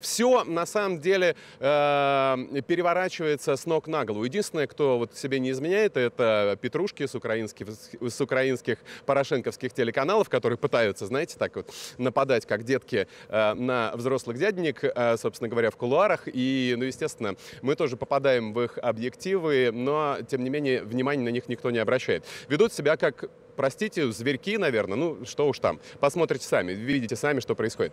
Все на самом деле э, переворачивается с ног на голову. Единственное, кто вот себе не изменяет, это петрушки с украинских, с украинских порошенковских телеканалов, которые пытаются, знаете, так вот нападать, как детки, э, на взрослых дяденек, э, собственно говоря, в кулуарах. И, ну, естественно, мы тоже попадаем в их объективы, но, тем не менее, внимания на них никто не обращает. Ведут себя как простите, зверьки, наверное, ну что уж там. Посмотрите сами, видите сами, что происходит.